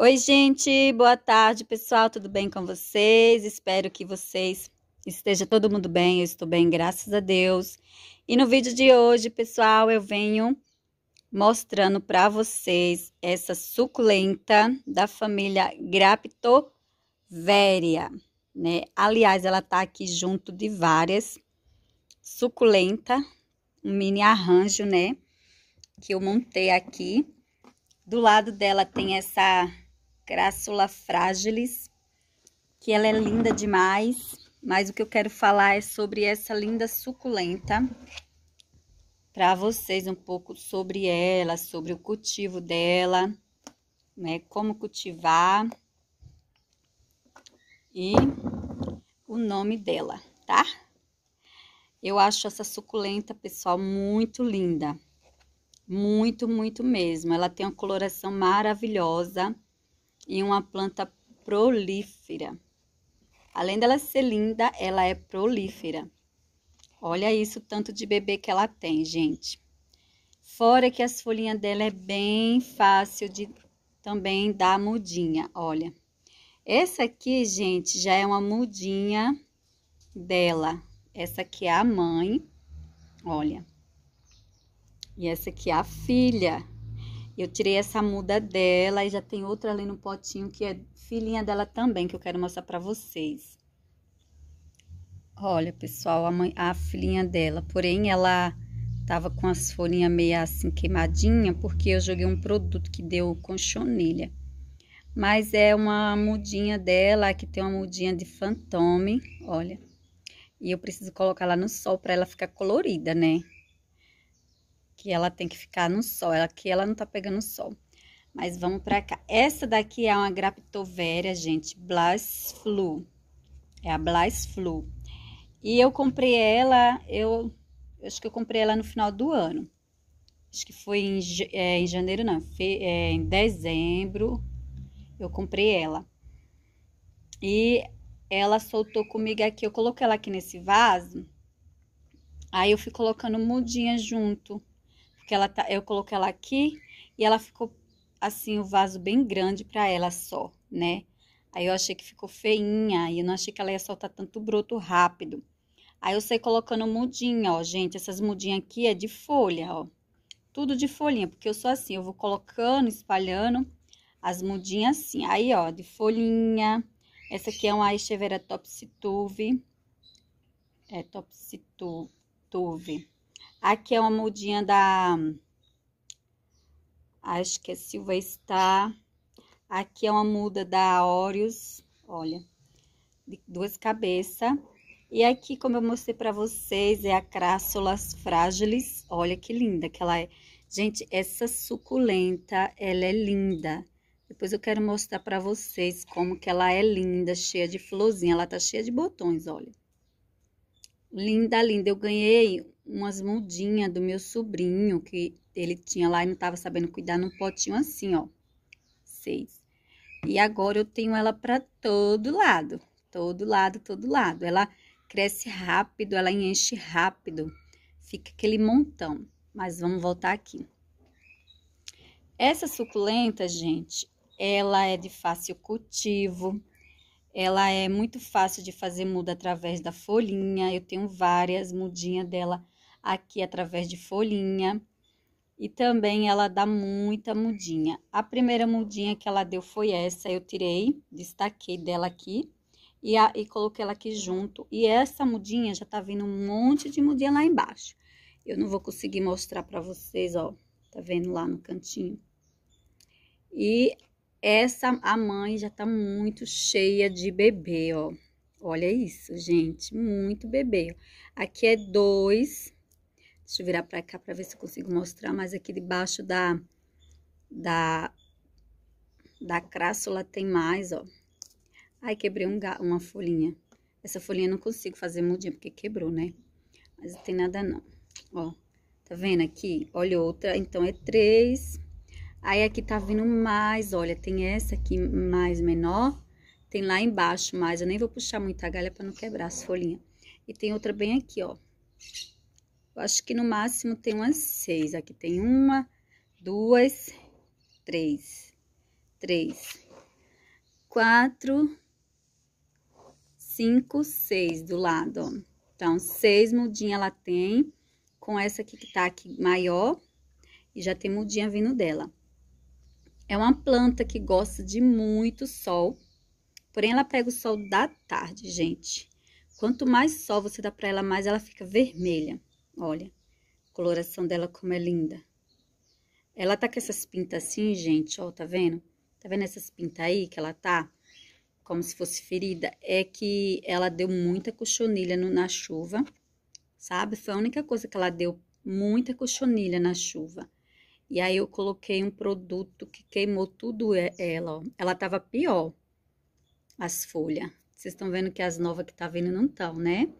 Oi, gente, boa tarde, pessoal. Tudo bem com vocês? Espero que vocês esteja todo mundo bem. Eu estou bem, graças a Deus. E no vídeo de hoje, pessoal, eu venho mostrando para vocês essa suculenta da família Graptoveria, né? Aliás, ela tá aqui junto de várias suculenta, um mini arranjo, né, que eu montei aqui. Do lado dela tem essa Crassula fragilis, que ela é linda demais, mas o que eu quero falar é sobre essa linda suculenta, para vocês um pouco sobre ela, sobre o cultivo dela, né, como cultivar e o nome dela, tá? Eu acho essa suculenta, pessoal, muito linda. Muito, muito mesmo. Ela tem uma coloração maravilhosa e uma planta prolífera. Além dela ser linda, ela é prolífera. Olha isso, tanto de bebê que ela tem, gente. Fora que as folhinhas dela é bem fácil de também dar mudinha, olha. Essa aqui, gente, já é uma mudinha dela. Essa aqui é a mãe, olha. E essa aqui é a filha. Eu tirei essa muda dela e já tem outra ali no potinho que é filhinha dela também, que eu quero mostrar pra vocês. Olha, pessoal, a, mãe, a filhinha dela, porém ela tava com as folhinhas meio assim queimadinha, porque eu joguei um produto que deu conchonilha. Mas é uma mudinha dela, que tem uma mudinha de fantome, olha. E eu preciso colocar lá no sol pra ela ficar colorida, né? que ela tem que ficar no sol, ela que ela não tá pegando sol. Mas vamos pra cá. Essa daqui é uma Graptoveria, gente, Flu, É a Flu. E eu comprei ela, eu, eu, acho que eu comprei ela no final do ano. Acho que foi em, é, em janeiro, não, fe, é, em dezembro eu comprei ela. E ela soltou comigo aqui, eu coloquei ela aqui nesse vaso. Aí eu fui colocando mudinha junto porque ela tá, eu coloquei ela aqui e ela ficou assim o um vaso bem grande para ela só, né? Aí eu achei que ficou feinha e eu não achei que ela ia soltar tanto broto rápido. Aí eu sei colocando mudinha, ó, gente, essas mudinhas aqui é de folha, ó. Tudo de folhinha, porque eu sou assim, eu vou colocando, espalhando as mudinhas assim. Aí, ó, de folhinha. Essa aqui é uma Echevera Topsituve. É, Topsituve. Aqui é uma mudinha da... Acho que é Silva Star. Aqui é uma muda da Oreos, olha, de duas cabeças. E aqui, como eu mostrei para vocês, é a Crassulas Frágiles. Olha que linda que ela é. Gente, essa suculenta, ela é linda. Depois eu quero mostrar para vocês como que ela é linda, cheia de florzinha. Ela tá cheia de botões, olha. Linda, linda. Eu ganhei umas mudinhas do meu sobrinho que ele tinha lá e não estava sabendo cuidar num potinho assim, ó. Seis. E agora eu tenho ela para todo lado. Todo lado, todo lado. Ela cresce rápido, ela enche rápido. Fica aquele montão. Mas vamos voltar aqui. Essa suculenta, gente, ela é de fácil cultivo. Ela é muito fácil de fazer muda através da folhinha. Eu tenho várias mudinhas dela aqui através de folhinha. E também ela dá muita mudinha. A primeira mudinha que ela deu foi essa. Eu tirei, destaquei dela aqui e, a, e coloquei ela aqui junto. E essa mudinha já tá vindo um monte de mudinha lá embaixo. Eu não vou conseguir mostrar pra vocês, ó. Tá vendo lá no cantinho? E essa a mãe já tá muito cheia de bebê, ó. Olha isso, gente, muito bebê. Aqui é dois. Deixa eu virar pra cá pra ver se eu consigo mostrar mais aqui debaixo da da da crássula tem mais, ó. Ai, quebrei um, uma folhinha. Essa folhinha eu não consigo fazer mudinha porque quebrou, né? Mas não tem nada não. Ó, tá vendo aqui? Olha outra, então é três Aí aqui tá vindo mais, olha, tem essa aqui mais menor, tem lá embaixo mais, eu nem vou puxar muito a galha para não quebrar as folhinhas. E tem outra bem aqui, ó. Eu acho que no máximo tem umas seis, aqui tem uma, duas, três, três, quatro, cinco, seis do lado, ó. Então, seis mudinhas ela tem, com essa aqui que tá aqui maior, e já tem mudinha vindo dela. É uma planta que gosta de muito sol, porém ela pega o sol da tarde, gente. Quanto mais sol você dá para ela, mais ela fica vermelha. Olha, a coloração dela como é linda. Ela tá com essas pintas assim, gente, ó, tá vendo? Tá vendo essas pintas aí que ela tá? Como se fosse ferida. É que ela deu muita cochonilha no, na chuva, sabe? Foi a única coisa que ela deu muita cochonilha na chuva. E aí eu coloquei um produto que queimou tudo ela, ó. Ela tava pior, as folhas. Vocês estão vendo que as novas que tá vindo não estão, né?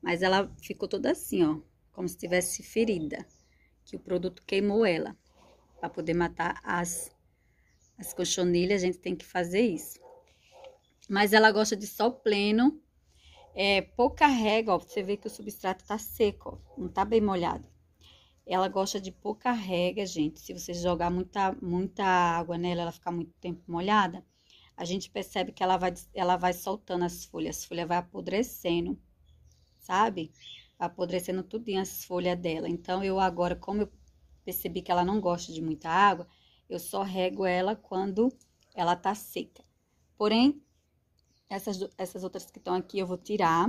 Mas ela ficou toda assim, ó, como se tivesse ferida. Que o produto queimou ela. Pra poder matar as, as cochonilhas, a gente tem que fazer isso. Mas ela gosta de sol pleno. É, pouca rega, ó. Você vê que o substrato tá seco, ó. Não tá bem molhado. Ela gosta de pouca rega, gente. Se você jogar muita, muita água nela, ela ficar muito tempo molhada, a gente percebe que ela vai, ela vai soltando as folhas, as folhas vai apodrecendo, sabe? Vai apodrecendo tudinho as folhas dela. Então, eu agora, como eu percebi que ela não gosta de muita água, eu só rego ela quando ela tá seca. Porém, essas, essas outras que estão aqui eu vou tirar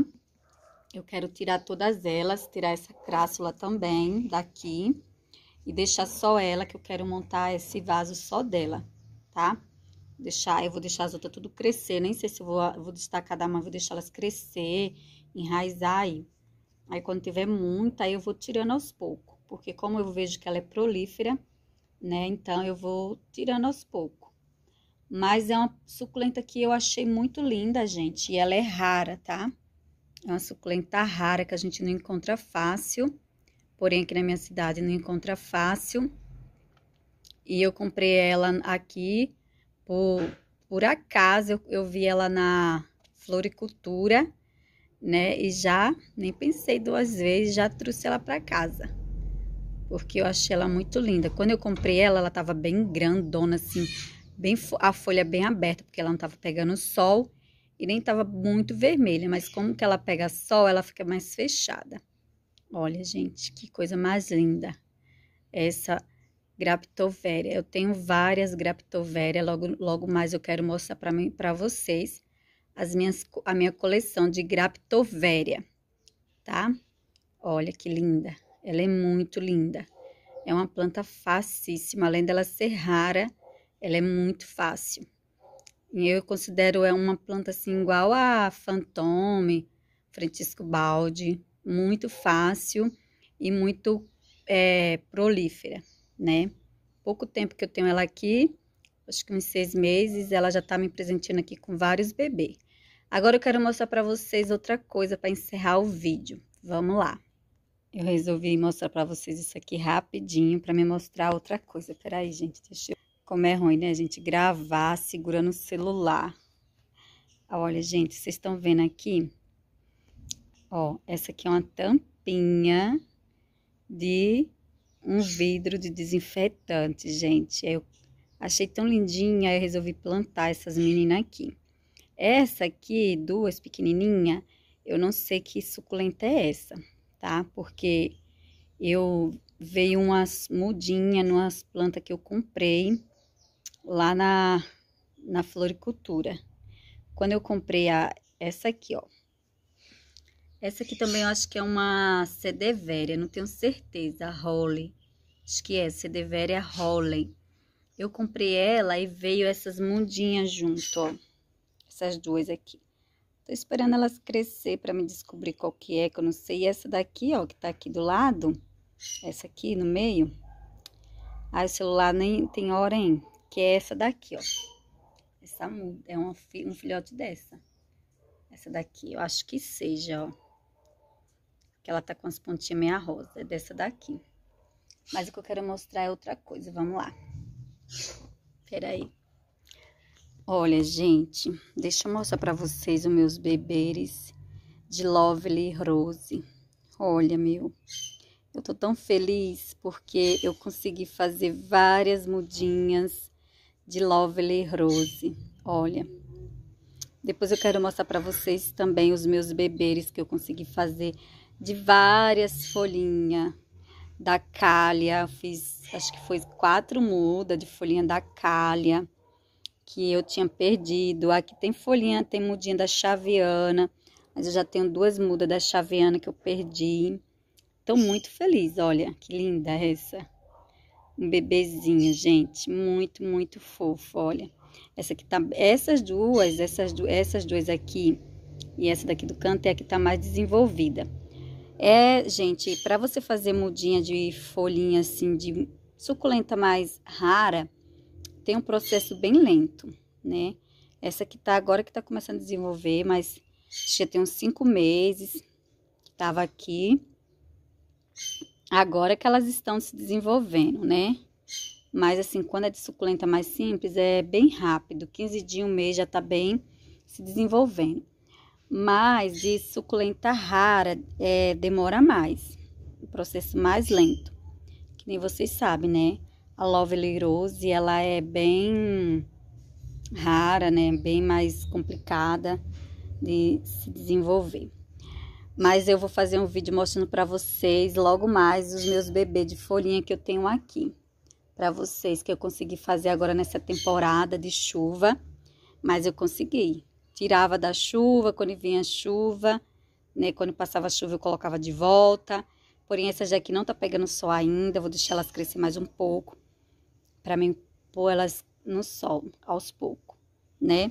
eu quero tirar todas elas, tirar essa crássula também daqui e deixar só ela, que eu quero montar esse vaso só dela, tá? Deixar, eu vou deixar as outras tudo crescer, nem sei se eu vou, vou destacar da mãe, vou deixar elas crescer, enraizar aí. Aí, quando tiver muita, aí eu vou tirando aos poucos, porque como eu vejo que ela é prolífera, né, então eu vou tirando aos poucos. Mas é uma suculenta que eu achei muito linda, gente, e ela é rara, tá? É uma suculenta rara que a gente não encontra fácil. Porém, aqui na minha cidade não encontra fácil. E eu comprei ela aqui por, por acaso. Eu, eu vi ela na floricultura, né? E já nem pensei duas vezes, já trouxe ela para casa. Porque eu achei ela muito linda. Quando eu comprei ela, ela tava bem grandona, assim, bem a folha bem aberta, porque ela não tava pegando sol e nem estava muito vermelha, mas como que ela pega sol, ela fica mais fechada. Olha, gente, que coisa mais linda. Essa Graptovéria. Eu tenho várias Graptovéria, logo, logo mais eu quero mostrar para vocês as minhas, a minha coleção de Graptovéria, tá? Olha que linda, ela é muito linda. É uma planta facíssima, além dela ser rara, ela é muito fácil. Eu considero é uma planta assim igual a fantôme, Francisco Balde, muito fácil e muito é, prolífera, né? Pouco tempo que eu tenho ela aqui, acho que uns seis meses, ela já tá me presenteando aqui com vários bebês. Agora eu quero mostrar para vocês outra coisa para encerrar o vídeo. Vamos lá. Eu resolvi mostrar para vocês isso aqui rapidinho para me mostrar outra coisa. Peraí, gente, deixa eu... Como é ruim, né, gente? Gravar segurando o celular. Ah, olha, gente, vocês estão vendo aqui? Ó, essa aqui é uma tampinha de um vidro de desinfetante, gente. Eu achei tão lindinha, eu resolvi plantar essas meninas aqui. Essa aqui, duas pequenininha, eu não sei que suculenta é essa, tá? Porque eu veio umas mudinhas, umas plantas que eu comprei lá na, na floricultura. Quando eu comprei a, essa aqui, ó. Essa aqui também eu acho que é uma Cedeveria, não tenho certeza, Holly. Acho que é Cedeveria Holly. Eu comprei ela e veio essas mundinhas junto, ó. Essas duas aqui. Tô esperando elas crescer para me descobrir qual que é, que eu não sei. E essa daqui, ó, que tá aqui do lado, essa aqui no meio. Ai, o celular nem tem hora, hein? que é essa daqui, ó. Essa muda, é um, um filhote dessa. Essa daqui, eu acho que seja, ó. Que ela tá com as pontinhas meia rosa, é dessa daqui. Mas o que eu quero mostrar é outra coisa, vamos lá. Peraí. Olha, gente, deixa eu mostrar pra vocês os meus beberes de Lovely Rose. Olha, meu, eu tô tão feliz porque eu consegui fazer várias mudinhas de Lovely Rose. Olha. Depois eu quero mostrar para vocês também os meus beberes que eu consegui fazer de várias folhinhas da Calha. Fiz, acho que foi quatro mudas de folhinha da Calha que eu tinha perdido. Aqui tem folhinha, tem mudinha da chaveana. mas eu já tenho duas mudas da chaveana que eu perdi. Estou muito feliz, olha que linda essa. Um bebezinho, gente, muito, muito fofo, olha. Essa aqui tá, essas duas, essas, essas duas aqui e essa daqui do canto é a que tá mais desenvolvida. É, gente, para você fazer mudinha de folhinha assim de suculenta mais rara, tem um processo bem lento, né? Essa que tá agora que tá começando a desenvolver, mas já tem uns cinco meses que tava aqui agora que elas estão se desenvolvendo, né? Mas assim, quando é de suculenta mais simples, é bem rápido. 15 dias, um mês já tá bem se desenvolvendo. Mas de suculenta rara, é, demora mais. O um processo mais lento. Que nem vocês sabem, né? A Lovely Rose, ela é bem rara, né? Bem mais complicada de se desenvolver. Mas eu vou fazer um vídeo mostrando para vocês logo mais os meus bebês de folhinha que eu tenho aqui. Para vocês que eu consegui fazer agora nessa temporada de chuva. Mas eu consegui. Tirava da chuva, quando vinha chuva, né? Quando passava chuva eu colocava de volta. Porém, essa já aqui não tá pegando sol ainda. Vou deixar elas crescer mais um pouco. Pra mim pôr elas no sol, aos poucos, né?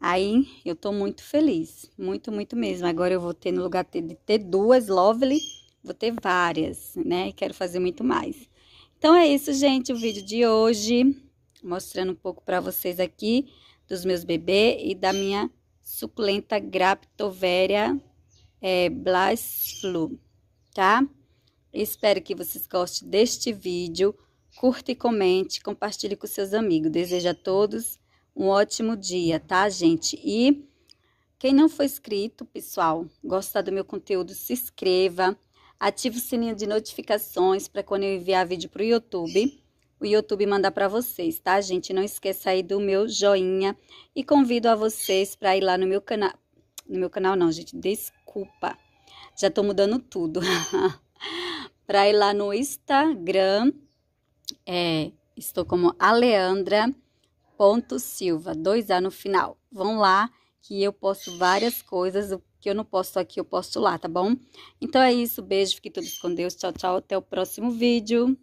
Aí eu tô muito feliz, muito, muito mesmo. Agora eu vou ter, no lugar de ter duas Lovely, vou ter várias, né? E quero fazer muito mais. Então é isso, gente, o vídeo de hoje, mostrando um pouco para vocês aqui dos meus bebês e da minha suculenta Graptoveria é, Blasflu, tá? Espero que vocês gostem deste vídeo, curta e comente, compartilhe com seus amigos. Desejo a todos um ótimo dia, tá, gente? E quem não for inscrito, pessoal, gostar do meu conteúdo, se inscreva, ative o sininho de notificações para quando eu enviar vídeo para o YouTube, o YouTube mandar para vocês, tá, gente? Não esqueça aí do meu joinha e convido a vocês para ir lá no meu canal, no meu canal não, gente, desculpa, já tô mudando tudo, para ir lá no Instagram, é, estou como Aleandra ponto Silva, dois A no final. Vão lá que eu posto várias coisas, o que eu não posto aqui eu posto lá, tá bom? Então é isso, beijo, fique todos com Deus, tchau, tchau, até o próximo vídeo.